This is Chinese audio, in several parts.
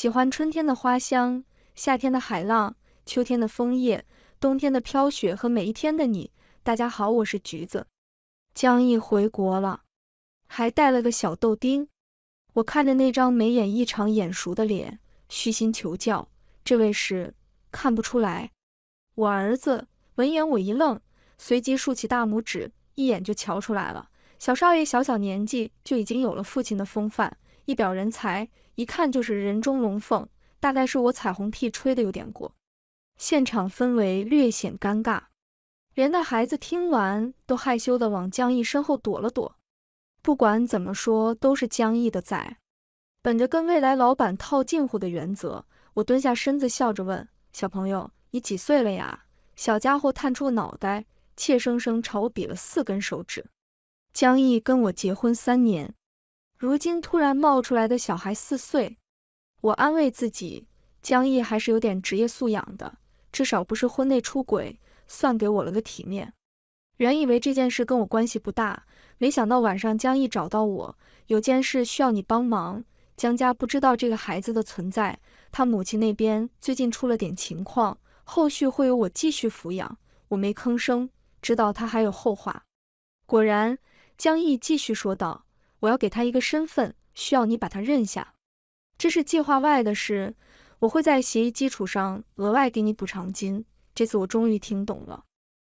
喜欢春天的花香，夏天的海浪，秋天的枫叶，冬天的飘雪和每一天的你。大家好，我是橘子。江毅回国了，还带了个小豆丁。我看着那张眉眼异常眼熟的脸，虚心求教，这位是看不出来。我儿子。闻言我一愣，随即竖起大拇指，一眼就瞧出来了。小少爷小小年纪就已经有了父亲的风范。一表人才，一看就是人中龙凤。大概是我彩虹屁吹的有点过，现场氛围略显尴尬。连那孩子听完都害羞的往江毅身后躲了躲。不管怎么说，都是江毅的崽。本着跟未来老板套近乎的原则，我蹲下身子笑着问：“小朋友，你几岁了呀？”小家伙探出脑袋，怯生生朝我比了四根手指。江毅跟我结婚三年。如今突然冒出来的小孩四岁，我安慰自己，江毅还是有点职业素养的，至少不是婚内出轨，算给我了个体面。原以为这件事跟我关系不大，没想到晚上江毅找到我，有件事需要你帮忙。江家不知道这个孩子的存在，他母亲那边最近出了点情况，后续会由我继续抚养。我没吭声，知道他还有后话。果然，江毅继续说道。我要给他一个身份，需要你把他认下，这是计划外的事，我会在协议基础上额外给你补偿金。这次我终于听懂了，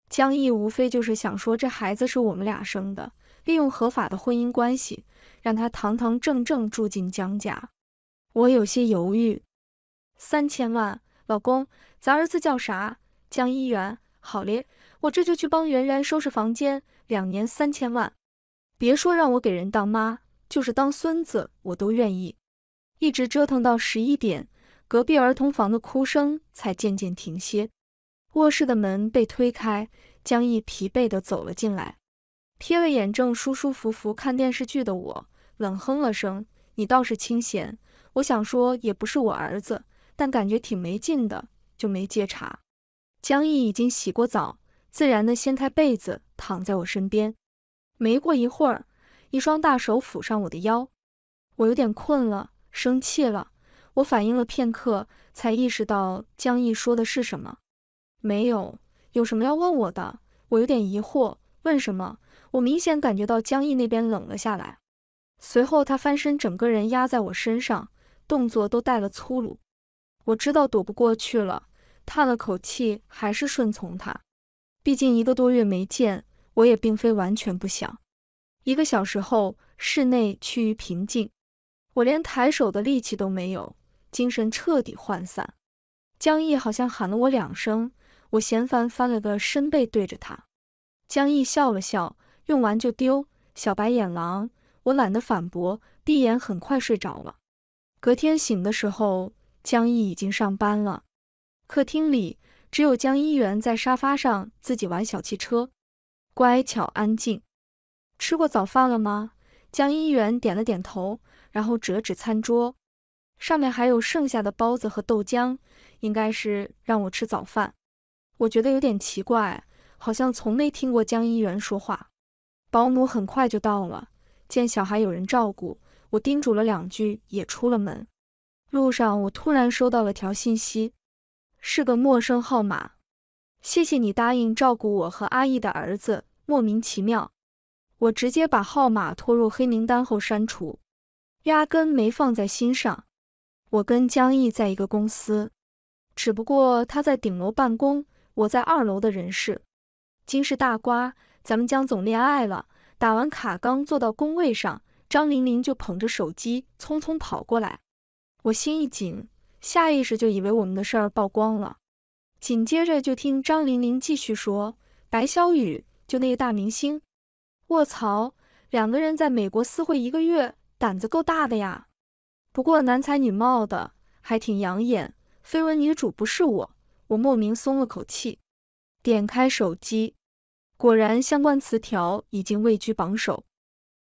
江毅无非就是想说这孩子是我们俩生的，利用合法的婚姻关系让他堂堂正正住进江家。我有些犹豫，三千万，老公，咱儿子叫啥？江一元，好嘞，我这就去帮圆圆收拾房间。两年三千万。别说让我给人当妈，就是当孙子我都愿意。一直折腾到十一点，隔壁儿童房的哭声才渐渐停歇。卧室的门被推开，江毅疲惫的走了进来，瞥了眼正舒舒服服看电视剧的我，冷哼了声：“你倒是清闲。”我想说也不是我儿子，但感觉挺没劲的，就没接茬。江毅已经洗过澡，自然的掀开被子，躺在我身边。没过一会儿，一双大手抚上我的腰，我有点困了，生气了。我反应了片刻，才意识到江毅说的是什么。没有，有什么要问我的？我有点疑惑。问什么？我明显感觉到江毅那边冷了下来。随后他翻身，整个人压在我身上，动作都带了粗鲁。我知道躲不过去了，叹了口气，还是顺从他。毕竟一个多月没见。我也并非完全不想。一个小时后，室内趋于平静，我连抬手的力气都没有，精神彻底涣散。江毅好像喊了我两声，我嫌烦，翻了个身，背对着他。江毅笑了笑，用完就丢，小白眼狼。我懒得反驳，闭眼很快睡着了。隔天醒的时候，江毅已经上班了。客厅里只有江一元在沙发上自己玩小汽车。乖巧安静，吃过早饭了吗？江一元点了点头，然后折纸餐桌上面还有剩下的包子和豆浆，应该是让我吃早饭。我觉得有点奇怪，好像从没听过江一元说话。保姆很快就到了，见小孩有人照顾，我叮嘱了两句，也出了门。路上，我突然收到了条信息，是个陌生号码。谢谢你答应照顾我和阿义的儿子。莫名其妙，我直接把号码拖入黑名单后删除，压根没放在心上。我跟江毅在一个公司，只不过他在顶楼办公，我在二楼的人事。今是大瓜，咱们江总恋爱了。打完卡刚坐到工位上，张玲玲就捧着手机匆匆跑过来，我心一紧，下意识就以为我们的事儿曝光了。紧接着就听张玲玲继续说：“白小雨，就那个大明星，卧槽，两个人在美国私会一个月，胆子够大的呀！不过男才女貌的，还挺养眼。绯闻女主不是我，我莫名松了口气。点开手机，果然相关词条已经位居榜首。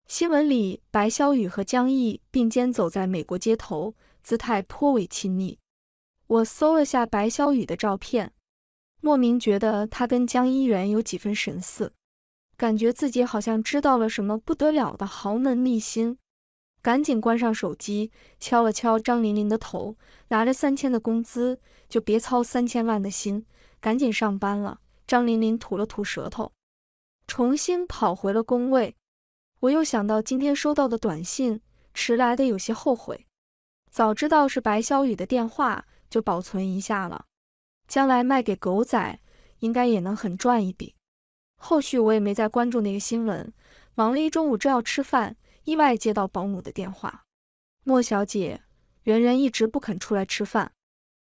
新闻里，白小雨和江毅并肩走在美国街头，姿态颇为亲密。”我搜了下白小雨的照片，莫名觉得他跟江一元有几分神似，感觉自己好像知道了什么不得了的豪门秘辛，赶紧关上手机，敲了敲张琳琳的头，拿着三千的工资就别操三千万的心，赶紧上班了。张琳琳吐了吐舌头，重新跑回了工位。我又想到今天收到的短信，迟来的有些后悔，早知道是白小雨的电话。就保存一下了，将来卖给狗仔，应该也能狠赚一笔。后续我也没再关注那个新闻，忙了一中午，正要吃饭，意外接到保姆的电话：“莫小姐，圆圆一直不肯出来吃饭，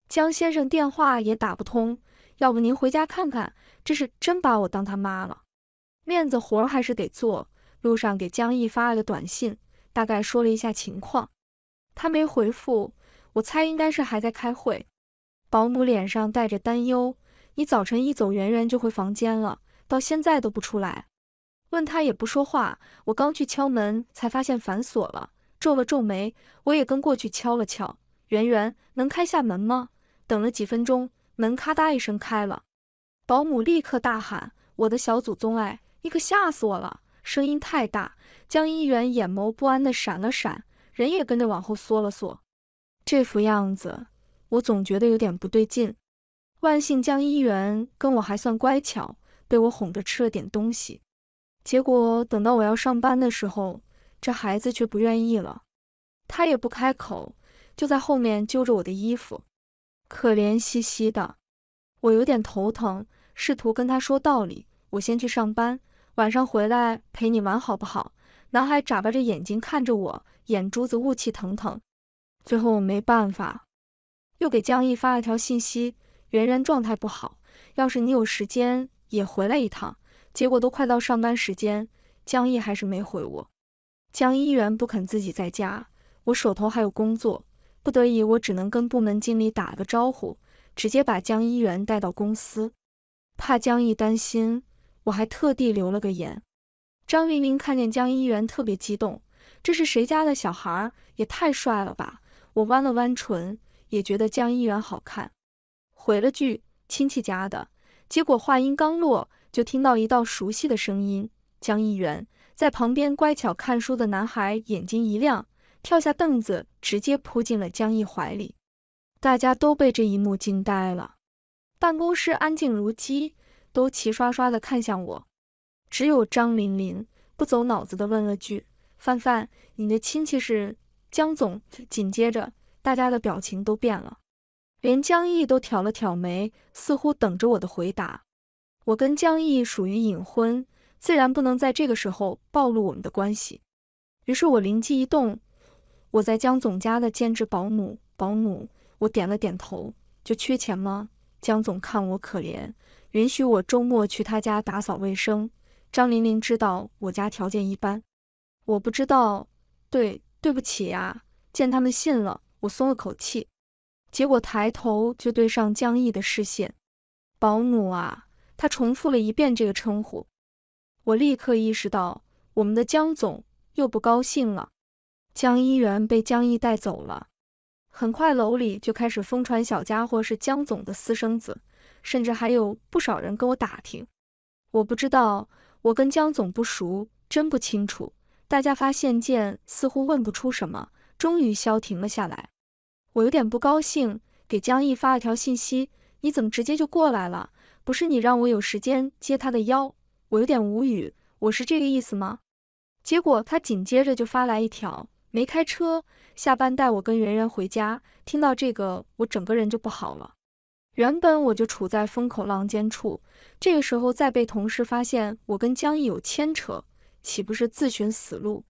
江先生电话也打不通，要不您回家看看？这是真把我当他妈了，面子活还是得做。路上给江毅发了个短信，大概说了一下情况，他没回复。”我猜应该是还在开会。保姆脸上带着担忧。你早晨一走，圆圆就回房间了，到现在都不出来，问他也不说话。我刚去敲门，才发现反锁了，皱了皱眉。我也跟过去敲了敲。圆圆能开下门吗？等了几分钟，门咔嗒一声开了。保姆立刻大喊：“我的小祖宗！哎，你可吓死我了！”声音太大，江一元眼眸不安地闪了闪，人也跟着往后缩了缩。这副样子，我总觉得有点不对劲。万幸江一元跟我还算乖巧，被我哄着吃了点东西。结果等到我要上班的时候，这孩子却不愿意了，他也不开口，就在后面揪着我的衣服，可怜兮兮的。我有点头疼，试图跟他说道理。我先去上班，晚上回来陪你玩好不好？男孩眨巴着眼睛看着我，眼珠子雾气腾腾。最后我没办法，又给江毅发了条信息：“圆圆状态不好，要是你有时间也回来一趟。”结果都快到上班时间，江毅还是没回我。江一元不肯自己在家，我手头还有工作，不得已我只能跟部门经理打个招呼，直接把江一元带到公司。怕江毅担心，我还特地留了个言。张玲玲看见江一元特别激动，这是谁家的小孩？也太帅了吧！我弯了弯唇，也觉得江一元好看，回了句亲戚家的。结果话音刚落，就听到一道熟悉的声音。江一元。”在旁边乖巧看书的男孩眼睛一亮，跳下凳子，直接扑进了江毅怀里。大家都被这一幕惊呆了，办公室安静如鸡，都齐刷刷的看向我。只有张琳琳不走脑子的问了句：“范范，你的亲戚是？”江总，紧接着大家的表情都变了，连江毅都挑了挑眉，似乎等着我的回答。我跟江毅属于隐婚，自然不能在这个时候暴露我们的关系。于是我灵机一动，我在江总家的兼职保姆，保姆，我点了点头。就缺钱吗？江总看我可怜，允许我周末去他家打扫卫生。张玲玲知道我家条件一般，我不知道，对。对不起啊，见他们信了，我松了口气。结果抬头就对上江毅的视线。保姆啊，他重复了一遍这个称呼。我立刻意识到，我们的江总又不高兴了。江一元被江毅带走了。很快，楼里就开始疯传小家伙是江总的私生子，甚至还有不少人跟我打听。我不知道，我跟江总不熟，真不清楚。大家发现剑似乎问不出什么，终于消停了下来。我有点不高兴，给江毅发了条信息：“你怎么直接就过来了？不是你让我有时间接他的腰？”我有点无语，我是这个意思吗？结果他紧接着就发来一条：“没开车，下班带我跟圆圆回家。”听到这个，我整个人就不好了。原本我就处在风口浪尖处，这个时候再被同事发现我跟江毅有牵扯。岂不是自寻死路？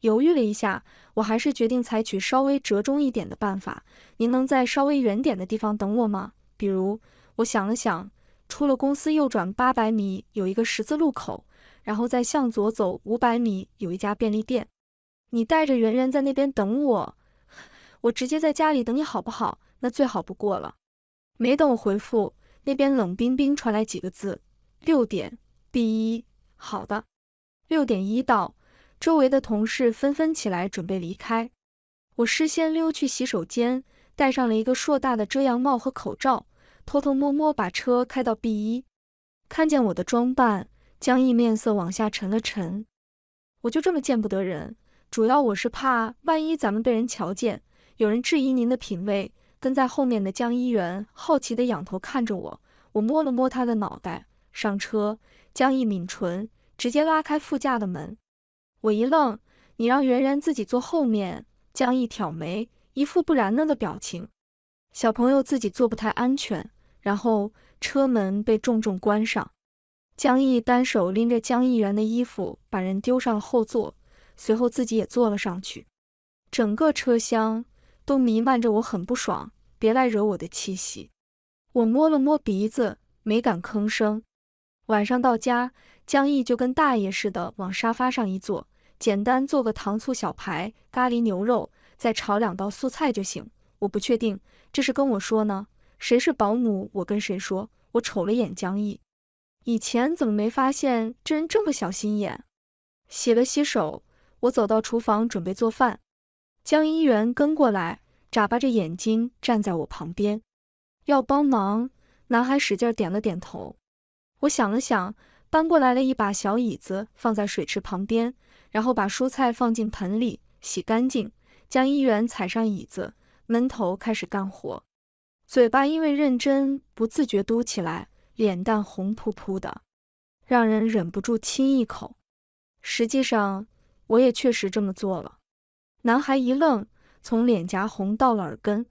犹豫了一下，我还是决定采取稍微折中一点的办法。您能在稍微远点的地方等我吗？比如，我想了想，出了公司右转八百米有一个十字路口，然后再向左走五百米有一家便利店。你带着圆圆在那边等我，我直接在家里等你好不好？那最好不过了。没等我回复，那边冷冰冰传来几个字：六点第一。好的。六点一到，周围的同事纷纷起来准备离开。我事先溜去洗手间，戴上了一个硕大的遮阳帽和口罩，偷偷摸摸把车开到 B 一。看见我的装扮，江毅面色往下沉了沉。我就这么见不得人，主要我是怕万一咱们被人瞧见，有人质疑您的品味。跟在后面的江一元好奇的仰头看着我，我摸了摸他的脑袋，上车。江毅抿唇。直接拉开副驾的门，我一愣：“你让圆圆自己坐后面？”江毅挑眉，一副不然呢的表情。小朋友自己坐不太安全。然后车门被重重关上，江毅单手拎着江议员的衣服，把人丢上了后座，随后自己也坐了上去。整个车厢都弥漫着我很不爽，别来惹我的气息。我摸了摸鼻子，没敢吭声。晚上到家。江毅就跟大爷似的往沙发上一坐，简单做个糖醋小排、咖喱牛肉，再炒两道素菜就行。我不确定这是跟我说呢，谁是保姆我跟谁说。我瞅了眼江毅，以前怎么没发现这人这么小心眼？洗了洗手，我走到厨房准备做饭。江一元跟过来，眨巴着眼睛站在我旁边，要帮忙。男孩使劲点了点头。我想了想。搬过来了一把小椅子，放在水池旁边，然后把蔬菜放进盆里洗干净，将一元踩上椅子，闷头开始干活，嘴巴因为认真不自觉嘟起来，脸蛋红扑扑的，让人忍不住亲一口。实际上，我也确实这么做了。男孩一愣，从脸颊红到了耳根，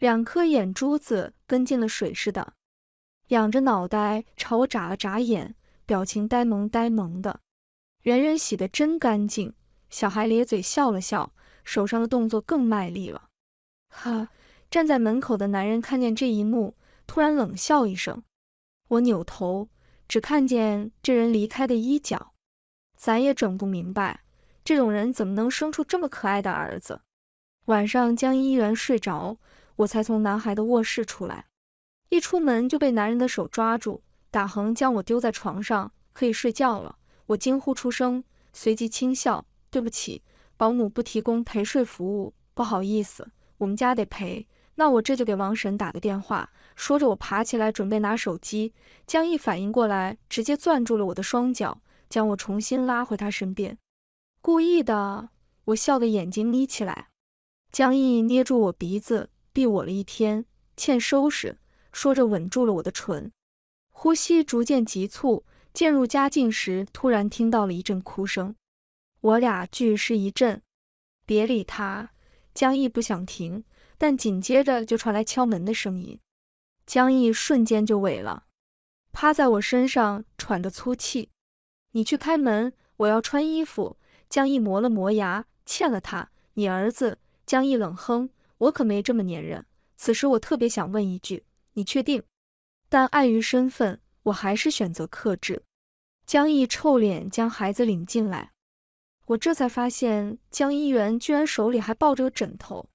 两颗眼珠子跟进了水似的，仰着脑袋朝我眨了眨眼。表情呆萌呆萌的，圆圆洗的真干净。小孩咧嘴笑了笑，手上的动作更卖力了。哈！站在门口的男人看见这一幕，突然冷笑一声。我扭头，只看见这人离开的衣角。咱也整不明白，这种人怎么能生出这么可爱的儿子？晚上将一圆睡着，我才从男孩的卧室出来，一出门就被男人的手抓住。打横将我丢在床上，可以睡觉了。我惊呼出声，随即轻笑：“对不起，保姆不提供陪睡服务，不好意思，我们家得陪。”那我这就给王婶打个电话。说着，我爬起来准备拿手机，江毅反应过来，直接攥住了我的双脚，将我重新拉回他身边。故意的，我笑的眼睛眯起来。江毅捏住我鼻子，逼我了一天，欠收拾。说着，吻住了我的唇。呼吸逐渐急促，渐入佳境时，突然听到了一阵哭声。我俩俱是一震，别理他。江毅不想停，但紧接着就传来敲门的声音。江毅瞬间就萎了，趴在我身上喘着粗气。你去开门，我要穿衣服。江毅磨了磨牙，欠了他。你儿子？江毅冷哼，我可没这么粘人。此时我特别想问一句，你确定？但碍于身份，我还是选择克制。江毅臭脸将孩子领进来，我这才发现江一元居然手里还抱着个枕头。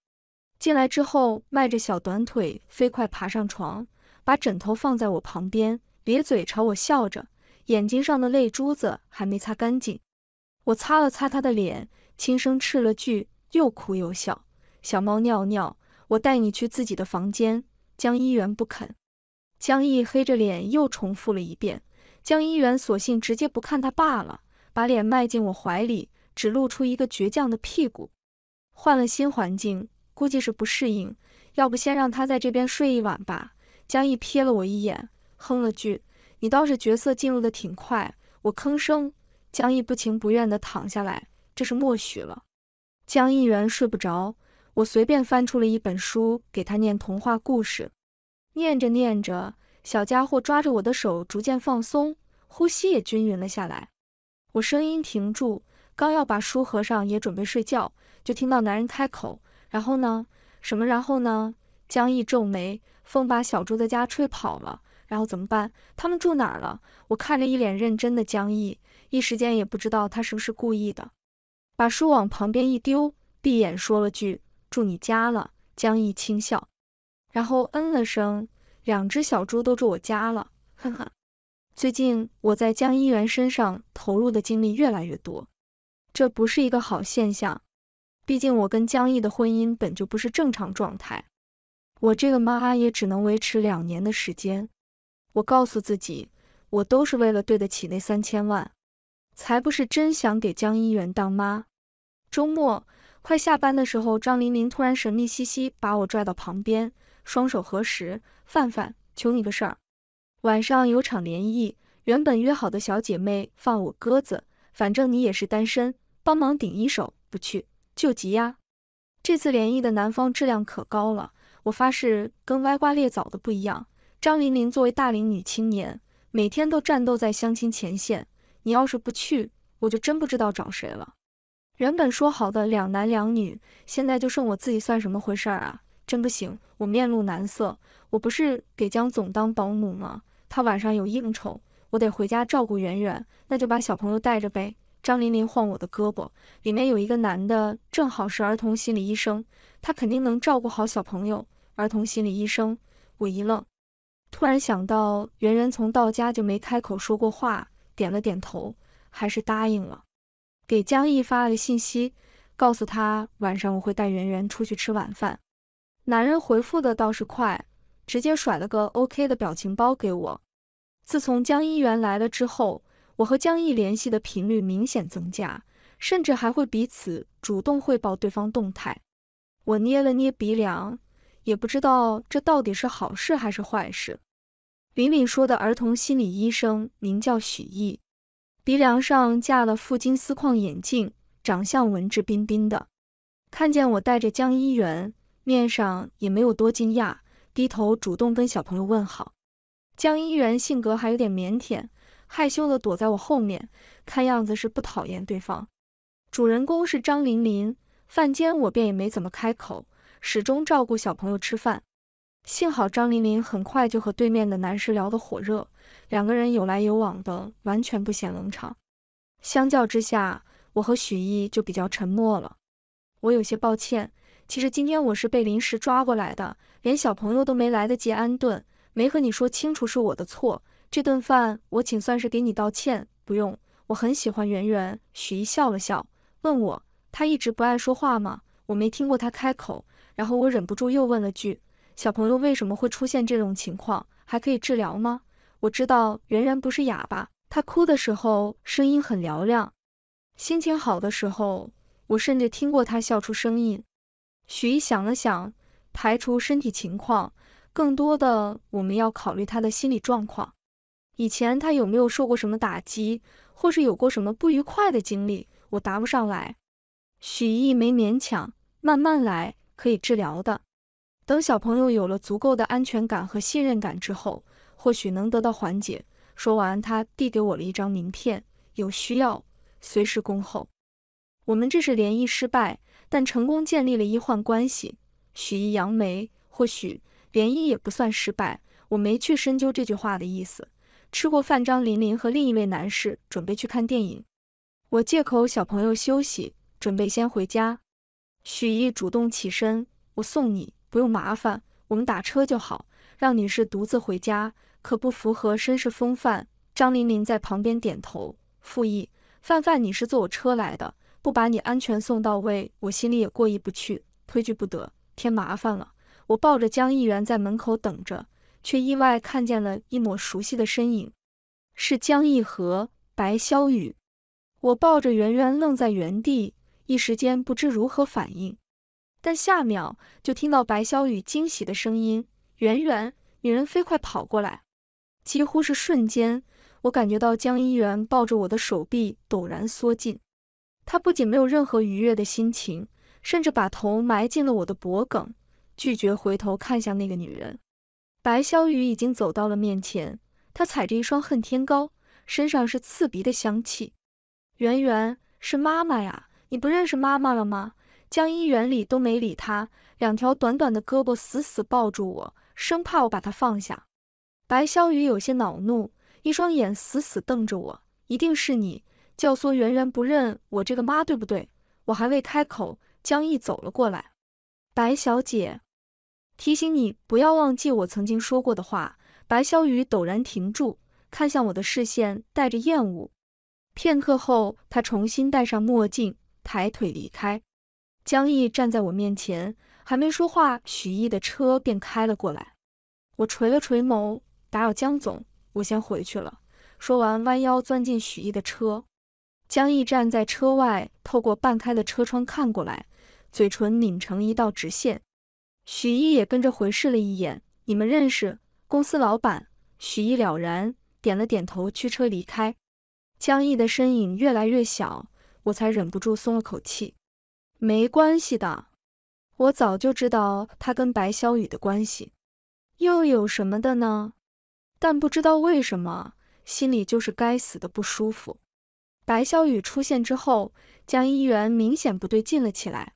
进来之后，迈着小短腿飞快爬上床，把枕头放在我旁边，咧嘴朝我笑着，眼睛上的泪珠子还没擦干净。我擦了擦他的脸，轻声斥了句：“又哭又笑，小猫尿尿，我带你去自己的房间。”江一元不肯。江毅黑着脸又重复了一遍，江一元索性直接不看他罢了，把脸埋进我怀里，只露出一个倔强的屁股。换了新环境，估计是不适应，要不先让他在这边睡一晚吧。江毅瞥了我一眼，哼了句：“你倒是角色进入的挺快。”我吭声，江毅不情不愿的躺下来，这是默许了。江一元睡不着，我随便翻出了一本书给他念童话故事。念着念着，小家伙抓着我的手逐渐放松，呼吸也均匀了下来。我声音停住，刚要把书合上，也准备睡觉，就听到男人开口：“然后呢？什么？然后呢？”江毅皱眉：“风把小猪的家吹跑了，然后怎么办？他们住哪儿了？”我看着一脸认真的江毅，一时间也不知道他是不是故意的，把书往旁边一丢，闭眼说了句：“住你家了。”江毅轻笑。然后嗯了声，两只小猪都住我家了，哈哈。最近我在江一元身上投入的精力越来越多，这不是一个好现象。毕竟我跟江毅的婚姻本就不是正常状态，我这个妈也只能维持两年的时间。我告诉自己，我都是为了对得起那三千万，才不是真想给江一元当妈。周末快下班的时候，张玲玲突然神秘兮兮把我拽到旁边。双手合十，范范，求你个事儿。晚上有场联谊，原本约好的小姐妹放我鸽子，反正你也是单身，帮忙顶一手，不去就急呀。这次联谊的男方质量可高了，我发誓跟歪瓜裂枣的不一样。张琳琳作为大龄女青年，每天都战斗在相亲前线，你要是不去，我就真不知道找谁了。原本说好的两男两女，现在就剩我自己，算什么回事儿啊？真不行，我面露难色。我不是给江总当保姆吗？他晚上有应酬，我得回家照顾圆圆。那就把小朋友带着呗。张琳琳晃我的胳膊，里面有一个男的，正好是儿童心理医生，他肯定能照顾好小朋友。儿童心理医生，我一愣，突然想到圆圆从到家就没开口说过话，点了点头，还是答应了。给江毅发了个信息，告诉他晚上我会带圆圆出去吃晚饭。男人回复的倒是快，直接甩了个 OK 的表情包给我。自从江一元来了之后，我和江毅联系的频率明显增加，甚至还会彼此主动汇报对方动态。我捏了捏鼻梁，也不知道这到底是好事还是坏事。林敏说的儿童心理医生名叫许毅，鼻梁上架了副金丝框眼镜，长相文质彬彬的。看见我带着江一元。面上也没有多惊讶，低头主动跟小朋友问好。江一元性格还有点腼腆，害羞的躲在我后面，看样子是不讨厌对方。主人公是张琳琳，饭间我便也没怎么开口，始终照顾小朋友吃饭。幸好张琳琳很快就和对面的男士聊得火热，两个人有来有往的，完全不显冷场。相较之下，我和许弋就比较沉默了，我有些抱歉。其实今天我是被临时抓过来的，连小朋友都没来得及安顿，没和你说清楚是我的错。这顿饭我请，算是给你道歉。不用，我很喜欢圆圆。许一笑了笑，问我，他一直不爱说话吗？我没听过他开口。然后我忍不住又问了句，小朋友为什么会出现这种情况？还可以治疗吗？我知道圆圆不是哑巴，他哭的时候声音很嘹亮，心情好的时候，我甚至听过他笑出声音。许毅想了想，排除身体情况，更多的我们要考虑他的心理状况。以前他有没有受过什么打击，或是有过什么不愉快的经历？我答不上来。许毅没勉强，慢慢来，可以治疗的。等小朋友有了足够的安全感和信任感之后，或许能得到缓解。说完，他递给我了一张名片，有需要随时恭候。我们这是联谊失败。但成功建立了医患关系，许弋扬眉，或许联姻也不算失败。我没去深究这句话的意思。吃过饭，张琳琳和另一位男士准备去看电影。我借口小朋友休息，准备先回家。许毅主动起身，我送你，不用麻烦，我们打车就好。让女士独自回家，可不符合绅士风范。张琳琳在旁边点头附议。范范，你是坐我车来的。不把你安全送到位，我心里也过意不去，推拒不得，添麻烦了。我抱着江议员在门口等着，却意外看见了一抹熟悉的身影，是江毅和白萧雨。我抱着圆圆愣在原地，一时间不知如何反应，但下秒就听到白萧雨惊喜的声音：“圆圆！”女人飞快跑过来，几乎是瞬间，我感觉到江议员抱着我的手臂陡然缩进。他不仅没有任何愉悦的心情，甚至把头埋进了我的脖颈，拒绝回头看向那个女人。白萧雨已经走到了面前，他踩着一双恨天高，身上是刺鼻的香气。圆圆，是妈妈呀，你不认识妈妈了吗？江一元理都没理他，两条短短的胳膊死死抱住我，生怕我把他放下。白萧雨有些恼怒，一双眼死死瞪着我，一定是你。教唆源源不认我这个妈，对不对？我还未开口，江毅走了过来。白小姐，提醒你不要忘记我曾经说过的话。白小雨陡然停住，看向我的视线带着厌恶。片刻后，他重新戴上墨镜，抬腿离开。江毅站在我面前，还没说话，许毅的车便开了过来。我垂了垂眸，打扰江总，我先回去了。说完，弯腰钻进许毅的车。江毅站在车外，透过半开的车窗看过来，嘴唇抿成一道直线。许一也跟着回视了一眼。你们认识？公司老板？许一了然，点了点头，驱车离开。江毅的身影越来越小，我才忍不住松了口气。没关系的，我早就知道他跟白萧雨的关系，又有什么的呢？但不知道为什么，心里就是该死的不舒服。白小雨出现之后，江一元明显不对劲了起来，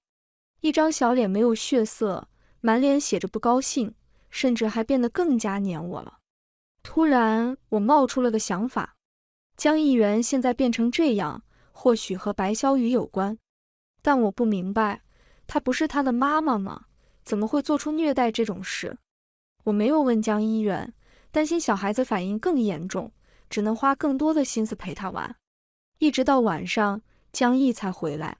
一张小脸没有血色，满脸写着不高兴，甚至还变得更加黏我了。突然，我冒出了个想法，江一元现在变成这样，或许和白小雨有关。但我不明白，她不是他的妈妈吗？怎么会做出虐待这种事？我没有问江一元，担心小孩子反应更严重，只能花更多的心思陪他玩。一直到晚上，江毅才回来，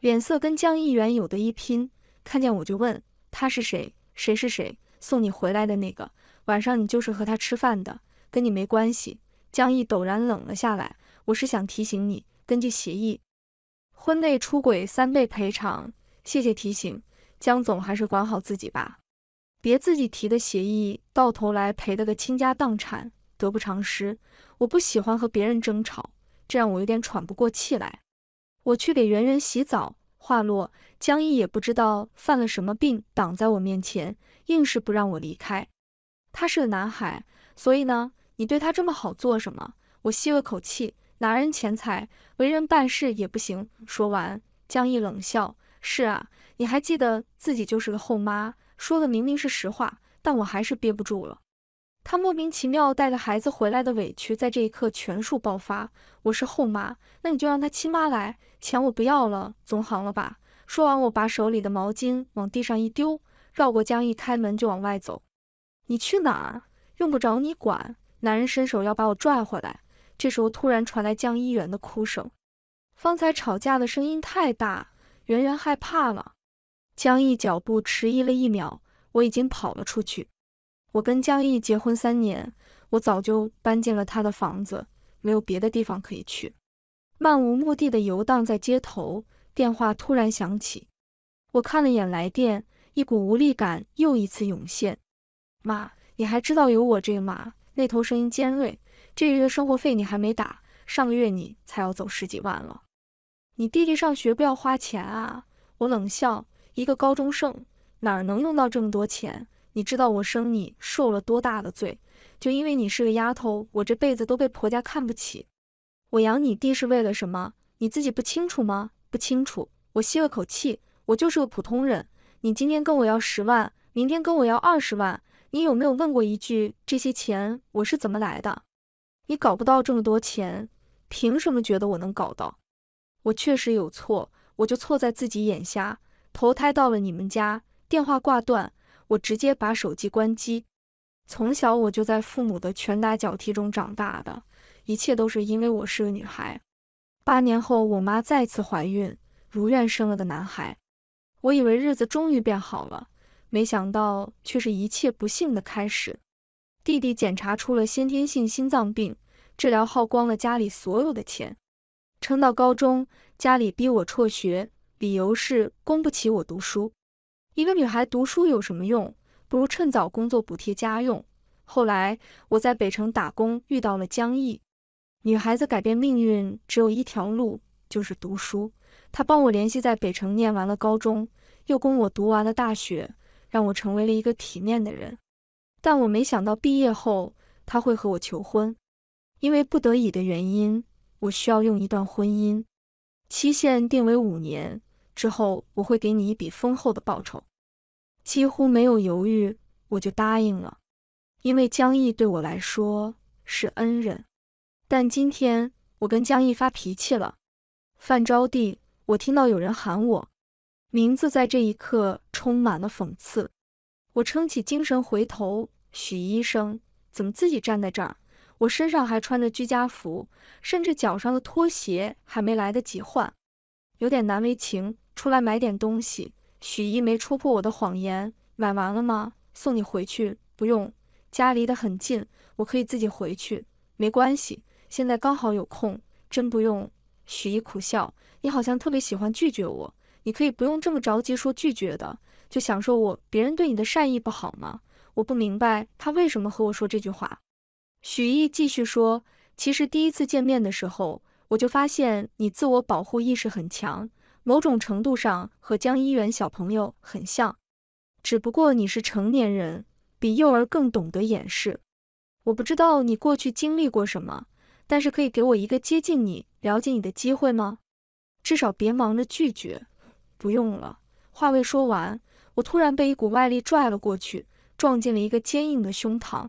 脸色跟江议员有的一拼。看见我就问他是谁，谁是谁送你回来的那个晚上，你就是和他吃饭的，跟你没关系。江毅陡然冷了下来。我是想提醒你，根据协议，婚内出轨三倍赔偿。谢谢提醒，江总还是管好自己吧，别自己提的协议到头来赔得个倾家荡产，得不偿失。我不喜欢和别人争吵。这让我有点喘不过气来，我去给圆圆洗澡。话落，江毅也不知道犯了什么病，挡在我面前，硬是不让我离开。他是个男孩，所以呢，你对他这么好做什么？我吸了口气，拿人钱财，为人办事也不行。说完，江毅冷笑：“是啊，你还记得自己就是个后妈。”说的明明是实话，但我还是憋不住了。他莫名其妙带着孩子回来的委屈，在这一刻全数爆发。我是后妈，那你就让他亲妈来。钱我不要了，总行了吧？说完，我把手里的毛巾往地上一丢，绕过江毅，开门就往外走。你去哪儿？用不着你管。男人伸手要把我拽回来，这时候突然传来江一元的哭声。方才吵架的声音太大，圆圆害怕了。江毅脚步迟疑了一秒，我已经跑了出去。我跟江毅结婚三年，我早就搬进了他的房子，没有别的地方可以去，漫无目的的游荡在街头。电话突然响起，我看了眼来电，一股无力感又一次涌现。妈，你还知道有我这个妈？那头声音尖锐，这个月生活费你还没打，上个月你才要走十几万了。你弟弟上学不要花钱啊？我冷笑，一个高中生哪能用到这么多钱？你知道我生你受了多大的罪？就因为你是个丫头，我这辈子都被婆家看不起。我养你弟是为了什么？你自己不清楚吗？不清楚。我吸了口气，我就是个普通人。你今天跟我要十万，明天跟我要二十万，你有没有问过一句这些钱我是怎么来的？你搞不到这么多钱，凭什么觉得我能搞到？我确实有错，我就错在自己眼瞎，投胎到了你们家。电话挂断。我直接把手机关机。从小我就在父母的拳打脚踢中长大的，一切都是因为我是个女孩。八年后，我妈再次怀孕，如愿生了个男孩。我以为日子终于变好了，没想到却是一切不幸的开始。弟弟检查出了先天性心脏病，治疗耗光了家里所有的钱。撑到高中，家里逼我辍学，理由是供不起我读书。一个女孩读书有什么用？不如趁早工作补贴家用。后来我在北城打工，遇到了江毅。女孩子改变命运只有一条路，就是读书。她帮我联系在北城念完了高中，又供我读完了大学，让我成为了一个体面的人。但我没想到毕业后她会和我求婚。因为不得已的原因，我需要用一段婚姻，期限定为五年。之后我会给你一笔丰厚的报酬，几乎没有犹豫我就答应了，因为江毅对我来说是恩人。但今天我跟江毅发脾气了。范招娣，我听到有人喊我名字，在这一刻充满了讽刺。我撑起精神回头，许医生怎么自己站在这儿？我身上还穿着居家服，甚至脚上的拖鞋还没来得及换，有点难为情。出来买点东西，许一没戳破我的谎言，买完了吗？送你回去不用，家离得很近，我可以自己回去。没关系，现在刚好有空，真不用。许一苦笑，你好像特别喜欢拒绝我，你可以不用这么着急说拒绝的，就享受我别人对你的善意不好吗？我不明白他为什么和我说这句话。许一继续说，其实第一次见面的时候，我就发现你自我保护意识很强。某种程度上和江一元小朋友很像，只不过你是成年人，比幼儿更懂得掩饰。我不知道你过去经历过什么，但是可以给我一个接近你、了解你的机会吗？至少别忙着拒绝。不用了。话未说完，我突然被一股外力拽了过去，撞进了一个坚硬的胸膛。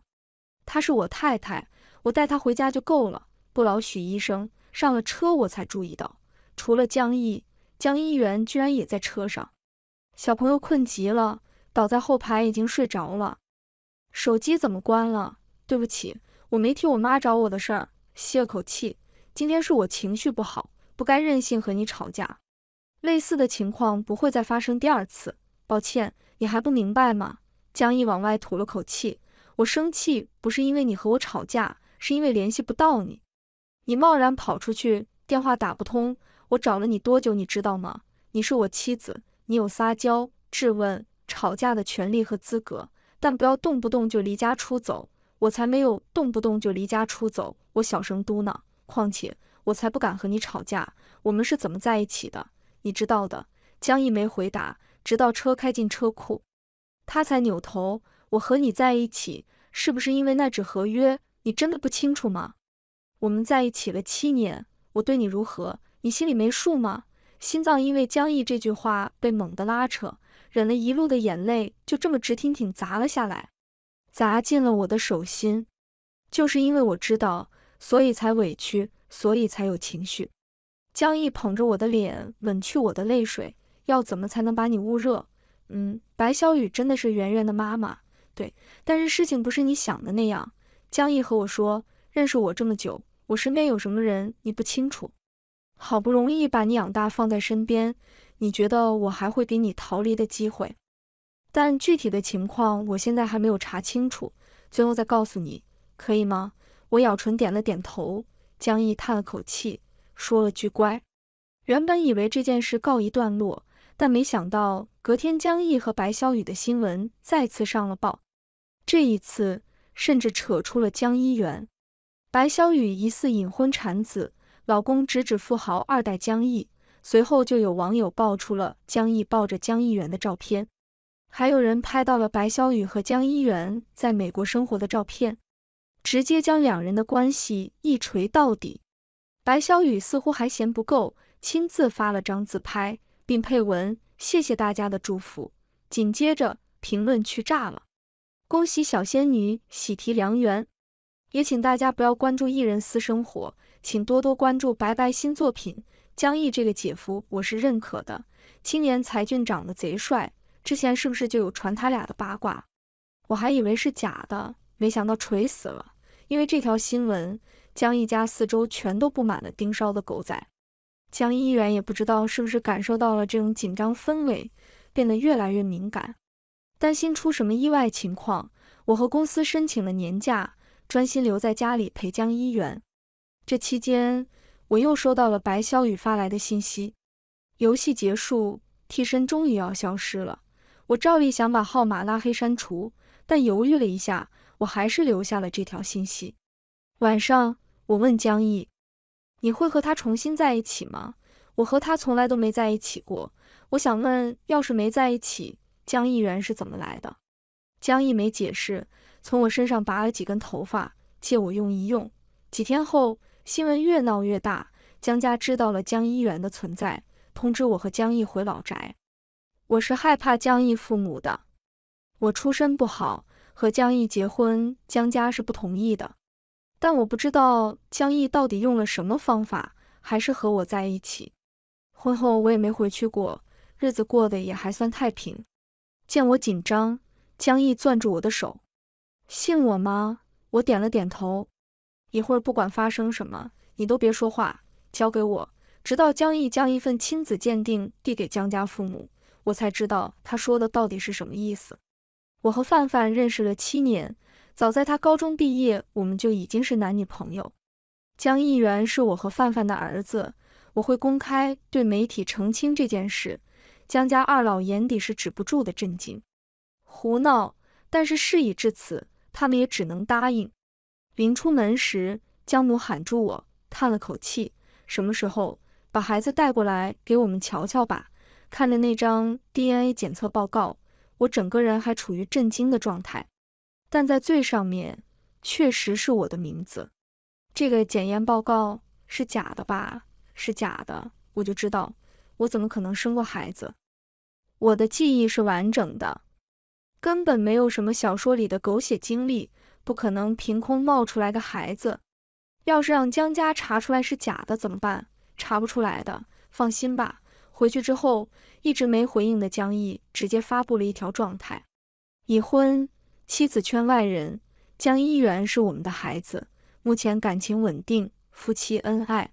她是我太太，我带她回家就够了。不劳许医生。上了车，我才注意到，除了江毅。江一元居然也在车上，小朋友困极了，倒在后排已经睡着了。手机怎么关了？对不起，我没替我妈找我的事儿。吸了口气，今天是我情绪不好，不该任性和你吵架。类似的情况不会再发生第二次。抱歉，你还不明白吗？江毅往外吐了口气，我生气不是因为你和我吵架，是因为联系不到你。你贸然跑出去，电话打不通。我找了你多久，你知道吗？你是我妻子，你有撒娇、质问、吵架的权利和资格，但不要动不动就离家出走。我才没有动不动就离家出走。我小声嘟囔。况且，我才不敢和你吵架。我们是怎么在一起的？你知道的。江一没回答，直到车开进车库，他才扭头。我和你在一起，是不是因为那纸合约？你真的不清楚吗？我们在一起了七年，我对你如何？你心里没数吗？心脏因为江毅这句话被猛地拉扯，忍了一路的眼泪就这么直挺挺砸了下来，砸进了我的手心。就是因为我知道，所以才委屈，所以才有情绪。江毅捧着我的脸，吻去我的泪水。要怎么才能把你捂热？嗯，白小雨真的是圆圆的妈妈，对。但是事情不是你想的那样。江毅和我说，认识我这么久，我身边有什么人你不清楚。好不容易把你养大，放在身边，你觉得我还会给你逃离的机会？但具体的情况，我现在还没有查清楚。最后再告诉你，可以吗？我咬唇点了点头。江毅叹了口气，说了句“乖”。原本以为这件事告一段落，但没想到隔天，江毅和白小雨的新闻再次上了报，这一次甚至扯出了江一元、白小雨疑似隐婚产子。老公直指富豪二代江毅，随后就有网友爆出了江毅抱着江一元的照片，还有人拍到了白小雨和江一元在美国生活的照片，直接将两人的关系一锤到底。白小雨似乎还嫌不够，亲自发了张自拍，并配文谢谢大家的祝福。紧接着评论区炸了，恭喜小仙女喜提良缘，也请大家不要关注艺人私生活。请多多关注白白新作品。江毅这个姐夫，我是认可的，青年才俊，长得贼帅。之前是不是就有传他俩的八卦？我还以为是假的，没想到锤死了。因为这条新闻，江毅家四周全都布满了盯梢的狗仔。江一元也不知道是不是感受到了这种紧张氛围，变得越来越敏感，担心出什么意外情况。我和公司申请了年假，专心留在家里陪江一元。这期间，我又收到了白萧雨发来的信息。游戏结束，替身终于要消失了。我照例想把号码拉黑删除，但犹豫了一下，我还是留下了这条信息。晚上，我问江毅：“你会和他重新在一起吗？”我和他从来都没在一起过。我想问，要是没在一起，江毅然是怎么来的？江毅没解释，从我身上拔了几根头发，借我用一用。几天后。新闻越闹越大，江家知道了江一元的存在，通知我和江毅回老宅。我是害怕江毅父母的，我出身不好，和江毅结婚，江家是不同意的。但我不知道江毅到底用了什么方法，还是和我在一起。婚后我也没回去过，日子过得也还算太平。见我紧张，江毅攥住我的手，信我吗？我点了点头。一会儿不管发生什么，你都别说话，交给我。直到江毅将一份亲子鉴定递给江家父母，我才知道他说的到底是什么意思。我和范范认识了七年，早在他高中毕业，我们就已经是男女朋友。江毅元是我和范范的儿子，我会公开对媒体澄清这件事。江家二老眼底是止不住的震惊，胡闹！但是事已至此，他们也只能答应。临出门时，江母喊住我，叹了口气：“什么时候把孩子带过来给我们瞧瞧吧？”看着那张 DNA 检测报告，我整个人还处于震惊的状态。但在最上面，确实是我的名字。这个检验报告是假的吧？是假的，我就知道，我怎么可能生过孩子？我的记忆是完整的，根本没有什么小说里的狗血经历。不可能凭空冒出来个孩子，要是让江家查出来是假的怎么办？查不出来的，放心吧。回去之后一直没回应的江毅直接发布了一条状态：已婚，妻子圈外人，江一元是我们的孩子，目前感情稳定，夫妻恩爱。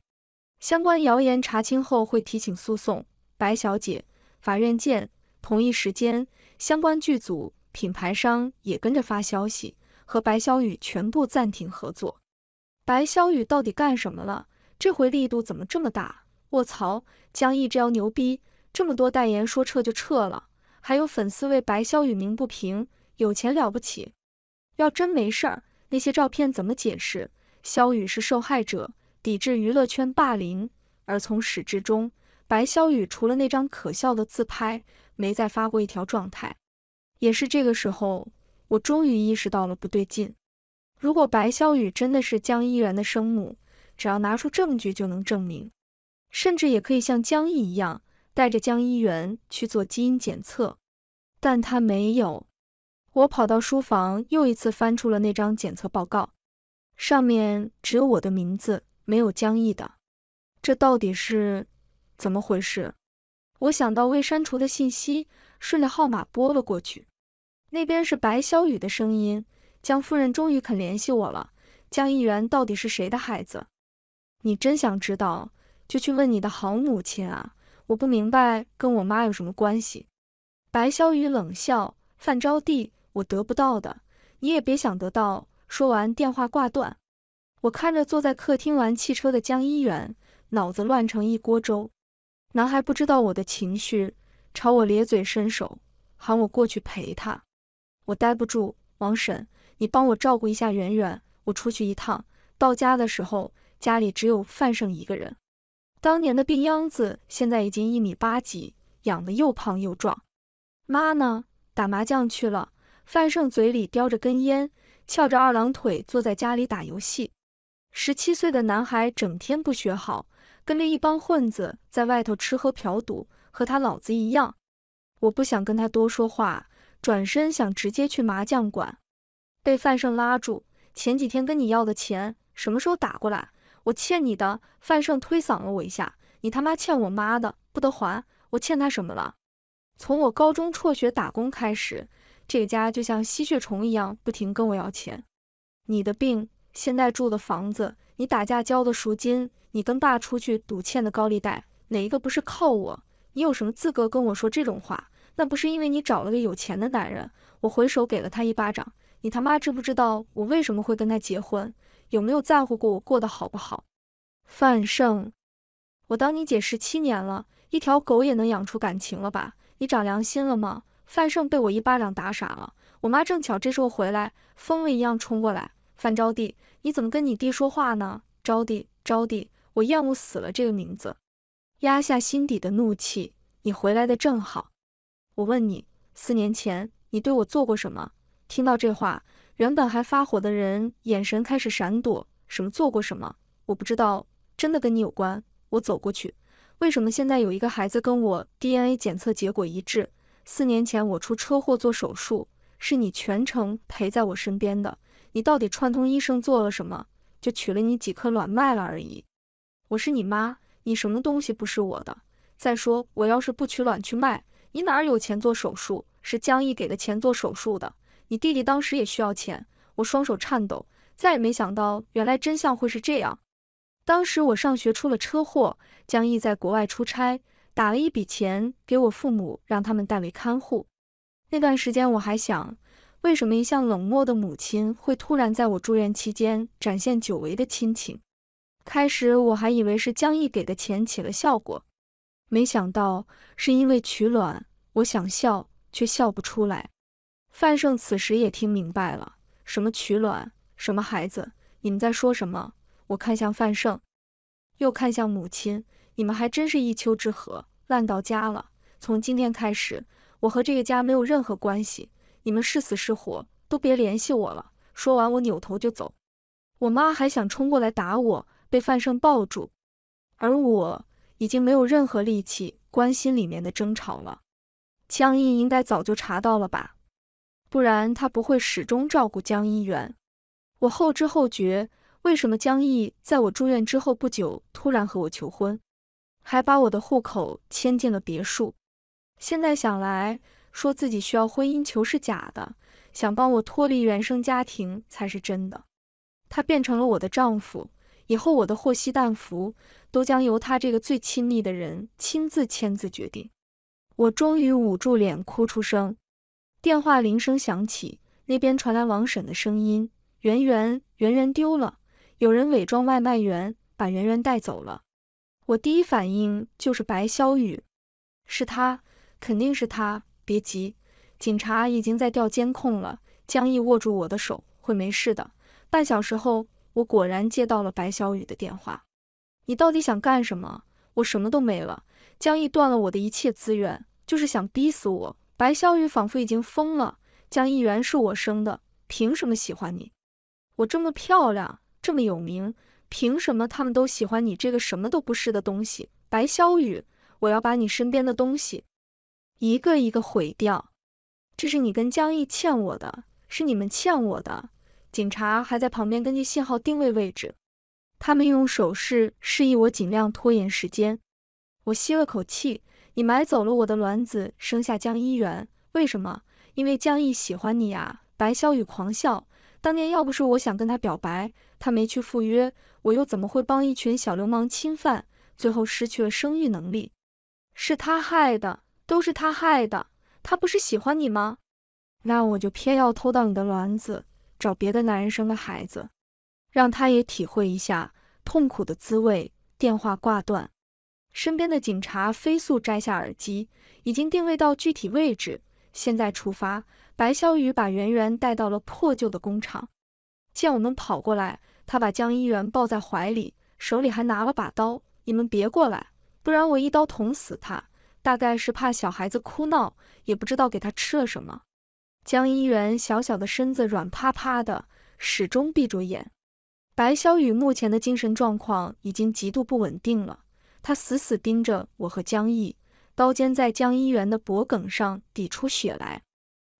相关谣言查清后会提起诉讼。白小姐，法院见。同一时间，相关剧组、品牌商也跟着发消息。和白小雨全部暂停合作，白小雨到底干什么了？这回力度怎么这么大？卧槽！江毅这要牛逼，这么多代言说撤就撤了，还有粉丝为白小雨鸣不平，有钱了不起？要真没事儿，那些照片怎么解释？小雨是受害者，抵制娱乐圈霸凌。而从始至终，白小雨除了那张可笑的自拍，没再发过一条状态。也是这个时候。我终于意识到了不对劲。如果白小雨真的是江一元的生母，只要拿出证据就能证明，甚至也可以像江毅一样，带着江一元去做基因检测。但他没有。我跑到书房，又一次翻出了那张检测报告，上面只有我的名字，没有江毅的。这到底是怎么回事？我想到未删除的信息，顺着号码拨了过去。那边是白小雨的声音。江夫人终于肯联系我了。江议员到底是谁的孩子？你真想知道，就去问你的好母亲啊！我不明白，跟我妈有什么关系？白小雨冷笑：“范招娣，我得不到的，你也别想得到。”说完，电话挂断。我看着坐在客厅玩汽车的江一元，脑子乱成一锅粥。男孩不知道我的情绪，朝我咧嘴伸手，喊我过去陪他。我待不住，王婶，你帮我照顾一下圆圆，我出去一趟。到家的时候，家里只有范胜一个人。当年的病秧子，现在已经一米八几，养得又胖又壮。妈呢？打麻将去了。范胜嘴里叼着根烟，翘着二郎腿坐在家里打游戏。十七岁的男孩整天不学好，跟着一帮混子在外头吃喝嫖赌，和他老子一样。我不想跟他多说话。转身想直接去麻将馆，被范胜拉住。前几天跟你要的钱，什么时候打过来？我欠你的。范胜推搡了我一下，你他妈欠我妈的，不得还！我欠他什么了？从我高中辍学打工开始，这个家就像吸血虫一样，不停跟我要钱。你的病，现在住的房子，你打架交的赎金，你跟爸出去赌欠的高利贷，哪一个不是靠我？你有什么资格跟我说这种话？那不是因为你找了个有钱的男人，我回手给了他一巴掌。你他妈知不知道我为什么会跟他结婚？有没有在乎过我过得好不好？范胜，我当你姐十七年了，一条狗也能养出感情了吧？你长良心了吗？范胜被我一巴掌打傻了。我妈正巧这时候回来，疯了一样冲过来。范招娣，你怎么跟你弟说话呢？招娣，招娣，我厌恶死了这个名字。压下心底的怒气，你回来的正好。我问你，四年前你对我做过什么？听到这话，原本还发火的人眼神开始闪躲。什么做过什么？我不知道，真的跟你有关。我走过去，为什么现在有一个孩子跟我 DNA 检测结果一致？四年前我出车祸做手术，是你全程陪在我身边的。你到底串通医生做了什么？就取了你几颗卵卖了而已。我是你妈，你什么东西不是我的？再说我要是不取卵去卖？你哪有钱做手术？是江毅给的钱做手术的。你弟弟当时也需要钱，我双手颤抖，再也没想到，原来真相会是这样。当时我上学出了车祸，江毅在国外出差，打了一笔钱给我父母，让他们代为看护。那段时间我还想，为什么一向冷漠的母亲会突然在我住院期间展现久违的亲情？开始我还以为是江毅给的钱起了效果，没想到是因为取卵。我想笑，却笑不出来。范胜此时也听明白了，什么取卵，什么孩子，你们在说什么？我看向范胜，又看向母亲，你们还真是一丘之貉，烂到家了。从今天开始，我和这个家没有任何关系，你们是死是活都别联系我了。说完，我扭头就走。我妈还想冲过来打我，被范胜抱住，而我已经没有任何力气关心里面的争吵了。江毅应该早就查到了吧，不然他不会始终照顾江一元。我后知后觉，为什么江毅在我住院之后不久突然和我求婚，还把我的户口迁进了别墅？现在想来，说自己需要婚姻求是假的，想帮我脱离原生家庭才是真的。他变成了我的丈夫以后，我的祸兮旦福都将由他这个最亲密的人亲自签字决定。我终于捂住脸哭出声，电话铃声响起，那边传来王婶的声音：“圆圆，圆圆丢了，有人伪装外卖员把圆圆带走了。”我第一反应就是白小雨，是他，肯定是他。别急，警察已经在调监控了。江毅握住我的手，会没事的。半小时后，我果然接到了白小雨的电话：“你到底想干什么？我什么都没了，江毅断了我的一切资源。”就是想逼死我！白小雨仿佛已经疯了。江议员是我生的，凭什么喜欢你？我这么漂亮，这么有名，凭什么他们都喜欢你这个什么都不是的东西？白小雨，我要把你身边的东西一个一个毁掉！这是你跟江毅欠我的，是你们欠我的。警察还在旁边根据信号定位位置，他们用手势示意我尽量拖延时间。我吸了口气。你买走了我的卵子，生下江一元，为什么？因为江毅喜欢你啊！白小雨狂笑。当年要不是我想跟他表白，他没去赴约，我又怎么会帮一群小流氓侵犯，最后失去了生育能力？是他害的，都是他害的。他不是喜欢你吗？那我就偏要偷到你的卵子，找别的男人生个孩子，让他也体会一下痛苦的滋味。电话挂断。身边的警察飞速摘下耳机，已经定位到具体位置，现在出发。白小雨把圆圆带到了破旧的工厂，见我们跑过来，他把江一元抱在怀里，手里还拿了把刀。你们别过来，不然我一刀捅死他。大概是怕小孩子哭闹，也不知道给他吃了什么。江一元小小的身子软趴趴的，始终闭着眼。白小雨目前的精神状况已经极度不稳定了。他死死盯着我和江毅，刀尖在江一元的脖颈上抵出血来。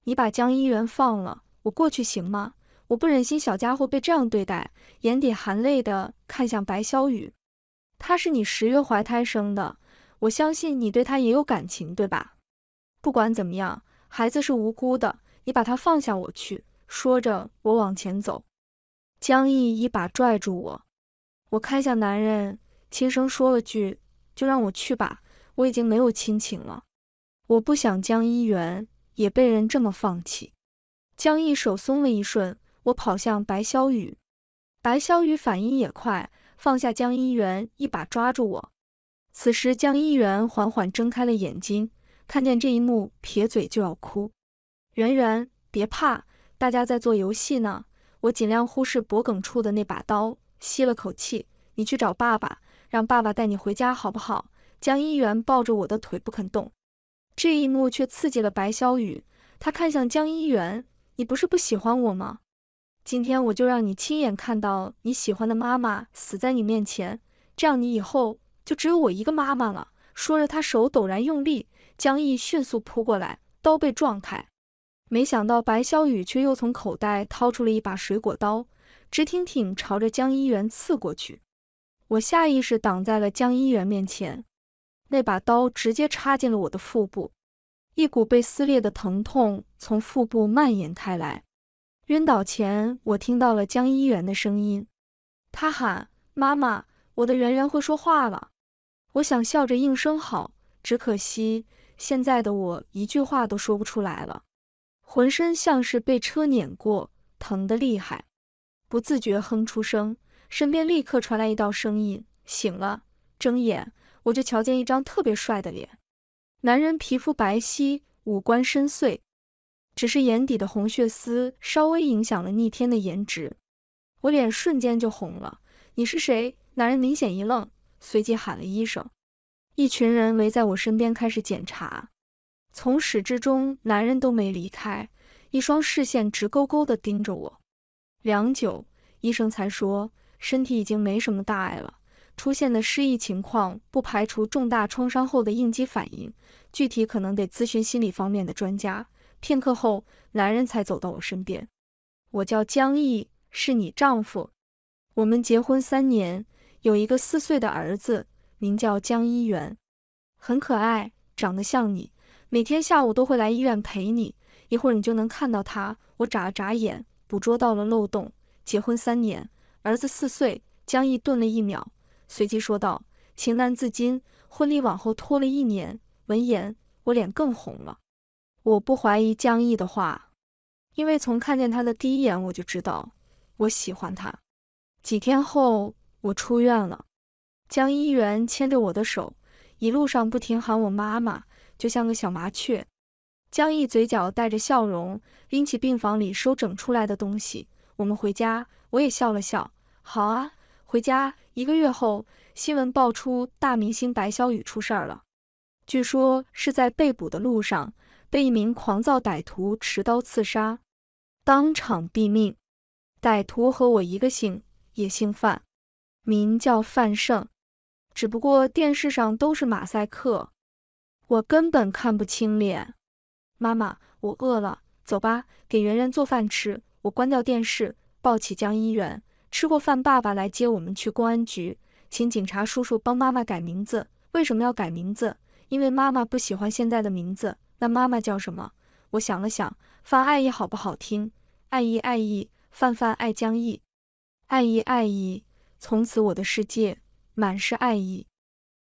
你把江一元放了，我过去行吗？我不忍心小家伙被这样对待，眼底含泪的看向白小雨。他是你十月怀胎生的，我相信你对他也有感情，对吧？不管怎么样，孩子是无辜的，你把他放下，我去。说着，我往前走，江毅一把拽住我。我看向男人。轻声说了句：“就让我去吧，我已经没有亲情了。我不想江一元也被人这么放弃。”江毅手松了一瞬，我跑向白萧雨。白萧雨反应也快，放下江一元，一把抓住我。此时江一元缓缓睁开了眼睛，看见这一幕，撇嘴就要哭。圆圆，别怕，大家在做游戏呢。我尽量忽视脖梗处的那把刀，吸了口气：“你去找爸爸。”让爸爸带你回家好不好？江一元抱着我的腿不肯动，这一幕却刺激了白小雨。他看向江一元：“你不是不喜欢我吗？今天我就让你亲眼看到你喜欢的妈妈死在你面前，这样你以后就只有我一个妈妈了。”说着，他手陡然用力，江毅迅速扑过来，刀被撞开。没想到白小雨却又从口袋掏出了一把水果刀，直挺挺朝着江一元刺过去。我下意识挡在了江一元面前，那把刀直接插进了我的腹部，一股被撕裂的疼痛从腹部蔓延开来。晕倒前，我听到了江一元的声音，他喊：“妈妈，我的圆圆会说话了。”我想笑着应声好，只可惜现在的我一句话都说不出来了，浑身像是被车碾过，疼得厉害，不自觉哼出声。身边立刻传来一道声音：“醒了，睁眼。”我就瞧见一张特别帅的脸，男人皮肤白皙，五官深邃，只是眼底的红血丝稍微影响了逆天的颜值。我脸瞬间就红了。“你是谁？”男人明显一愣，随即喊了医生。一群人围在我身边开始检查，从始至终，男人都没离开，一双视线直勾勾地盯着我。良久，医生才说。身体已经没什么大碍了，出现的失忆情况不排除重大创伤后的应激反应，具体可能得咨询心理方面的专家。片刻后，男人才走到我身边。我叫江毅，是你丈夫，我们结婚三年，有一个四岁的儿子，名叫江一元，很可爱，长得像你，每天下午都会来医院陪你，一会儿你就能看到他。我眨了眨眼，捕捉到了漏洞。结婚三年。儿子四岁，江毅顿了一秒，随即说道：“情难自禁，婚礼往后拖了一年。”闻言，我脸更红了。我不怀疑江毅的话，因为从看见他的第一眼，我就知道我喜欢他。几天后，我出院了。江一元牵着我的手，一路上不停喊我妈妈，就像个小麻雀。江毅嘴角带着笑容，拎起病房里收整出来的东西，我们回家。我也笑了笑。好啊，回家一个月后，新闻爆出大明星白小雨出事儿了，据说是在被捕的路上被一名狂躁歹徒持刀刺杀，当场毙命。歹徒和我一个姓，也姓范，名叫范胜，只不过电视上都是马赛克，我根本看不清脸。妈妈，我饿了，走吧，给圆圆做饭吃。我关掉电视。抱起江一远，吃过饭，爸爸来接我们去公安局，请警察叔叔帮妈妈改名字。为什么要改名字？因为妈妈不喜欢现在的名字。那妈妈叫什么？我想了想，范爱意好不好听？爱意爱意，范范爱江意，爱意爱意，从此我的世界满是爱意。